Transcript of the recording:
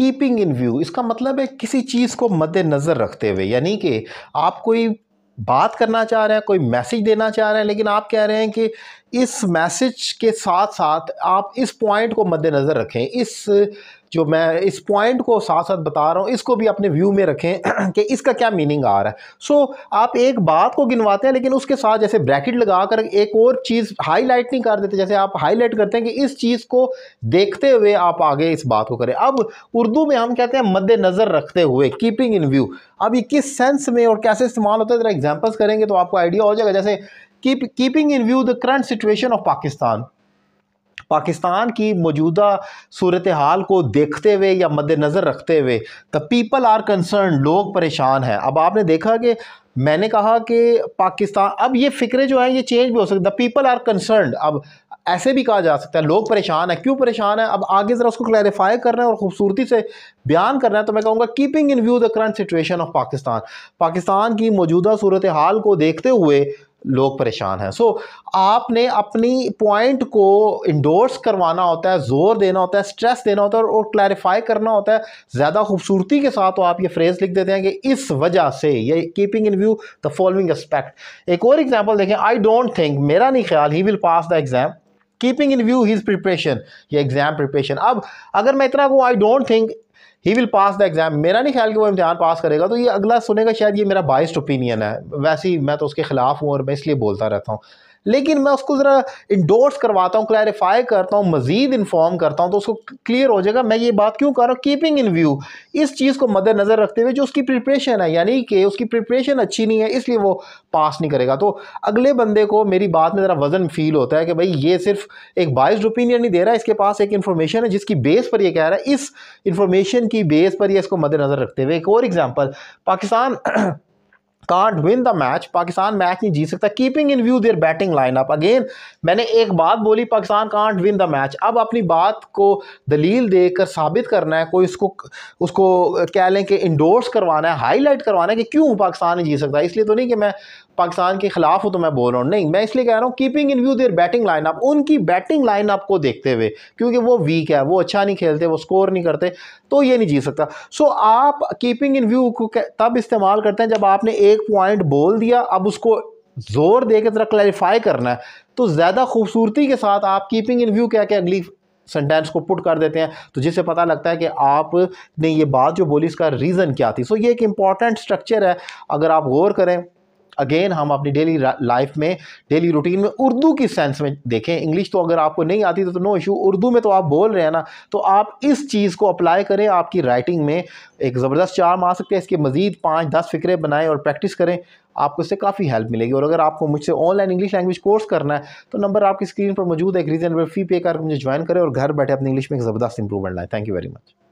keeping in view इसका मतलब है किसी चीज़ को मद्देनज़र रखते हुए यानी कि आप कोई बात करना चाह रहे हैं कोई मैसेज देना चाह रहे हैं लेकिन आप कह रहे हैं कि इस मैसेज के साथ साथ आप इस पॉइंट को मद्देनज़र रखें इस जो मैं इस पॉइंट को साथ साथ बता रहा हूँ इसको भी अपने व्यू में रखें कि इसका क्या मीनिंग आ रहा है सो so, आप एक बात को गिनवाते हैं लेकिन उसके साथ जैसे ब्रैकेट लगा कर एक और चीज़ हाईलाइट नहीं कर देते जैसे आप हाईलाइट करते हैं कि इस चीज़ को देखते हुए आप आगे इस बात को करें अब उर्दू में हम कहते हैं मद्देनज़र रखते हुए कीपिंग इन व्यू अब ये किस सेंस में और कैसे इस्तेमाल होता है ज़रा एग्जाम्पल्स करेंगे तो आपको आइडिया हो जाएगा जैसे keep keeping in view the current situation of Pakistan Pakistan की मौजूदा सूरत हाल को देखते हुए या मद्दनज़र रखते हुए द पीपल आर कंसर्न लोग परेशान हैं अब आपने देखा कि मैंने कहा कि पाकिस्तान अब ये फ़िक्रे जो हैं ये चेंज भी हो सकते द पीपल आर कंसर्न अब ऐसे भी कहा जा सकता है लोग परेशान हैं क्यों परेशान है अब आगे ज़रा उसको क्लैरिफाई करना है और खूबसूरती से बयान करना है तो मैं कहूँगा keeping in view the current situation of Pakistan Pakistan की मौजूदा सूरत हाल को देखते हुए लोग परेशान हैं सो so, आपने अपनी पॉइंट को इंडोर्स करवाना होता है ज़ोर देना होता है स्ट्रेस देना होता है और क्लैरिफाई करना होता है ज़्यादा खूबसूरती के साथ तो आप ये फ्रेज़ लिख देते हैं कि इस वजह से ये keeping in view the following aspect एक और एग्जांपल देखें आई डोंट थिंक मेरा नहीं ख्याल he will pass the exam keeping in view his preparation ये एग्ज़ाम प्रिपरेशन अब अगर मैं इतना कहूँ I don't think he will pass the exam मेरा नहीं ख्याल कि वो इम्तहान पास करेगा तो ये अगला सुनेगा शायद ये मेरा बाइस्ड ओपिनियन है वैसे ही मैं तो उसके ख़िलाफ़ हूँ और मैं इसलिए बोलता रहता हूँ लेकिन मैं उसको ज़रा इंडोर्स करवाता हूँ क्लैरिफाई करता हूँ मज़ीद इन्फॉर्म करता हूँ तो उसको क्लियर हो जाएगा मैं ये बात क्यों कर रहा हूँ कीपिंग इन व्यू इस चीज़ को मद्देनज़र रखते हुए जो उसकी प्रिपरेशन है यानी कि उसकी प्रिपरेशन अच्छी नहीं है इसलिए वो पास नहीं करेगा तो अगले बंदे को मेरी बात में ज़रा वज़न फील होता है कि भाई ये सिर्फ एक बाइस्ड ओपिनियन नहीं दे रहा है इसके पास एक इन्फॉर्मेशन है जिसकी बेस पर यह कह रहा है इस इन्फॉर्मेशन की बेस पर यह इसको मद्देनज़र रखते हुए एक और example Pakistan can't win the match Pakistan match नहीं जीत सकता keeping in view their batting lineup again मैंने एक बात बोली Pakistan can't win the match अब अपनी बात को दलील देकर साबित करना है कोई उसको उसको कह लें कि इंडोर्स करवाना है हाईलाइट करवाना है कि क्यों पाकिस्तान नहीं जीत सकता इसलिए तो नहीं कि मैं पाकिस्तान के खिलाफ हो तो मैं बोल रहा हूँ नहीं मैं इसलिए कह रहा हूँ keeping in view their batting line आप उनकी बैटिंग लाइन अप को देखते हुए क्योंकि वो वीक है वो अच्छा नहीं खेलते वो स्कोर नहीं करते तो ये नहीं जीत सकता सो आप कीपिंग इन व्यू को तब इस्तेमाल करते हैं जब आपने एक पॉइंट बोल दिया अब उसको ज़ोर दे के ज़रा क्लैरिफाई करना है तो ज़्यादा खूबसूरती के साथ आप कीपिंग इन व्यू क्या के अगली सेंटेंस को पुट कर देते हैं तो जिससे पता लगता है कि आपने ये बात जो बोली इसका रीज़न क्या थी सो ये एक इम्पॉर्टेंट स्ट्रक्चर है अगर आप गौर करें अगेन हम अपनी डेली लाइफ में डेली रूटीन में उर्दू की सेंस में देखें इंग्लिश तो अगर आपको नहीं आती तो, तो नो इशू उर्दू में तो आप बोल रहे हैं ना तो आप इस चीज़ को अप्लाई करें आपकी राइटिंग में एक ज़बरदस्त चार्म आ सकते हैं इसके मज़ीद पाँच दस फ़िक्रे बनाएँ और प्रैक्टिस करें आपको इससे काफ़ी हेल्प मिलेगी और अगर आपको मुझसे ऑनलाइन इंग्लिश लैंग्वेज कोर्स करना है तो नंबर आपकी स्क्रीन पर मौजूद है एक रीजनेबल फी पे करके मुझे ज्वाइन करें और घर बैठे अपनी इंग्लिश में एक ज़बरदस्त इंप्रूवमेंट लाएँ थैंक यू वेरी मच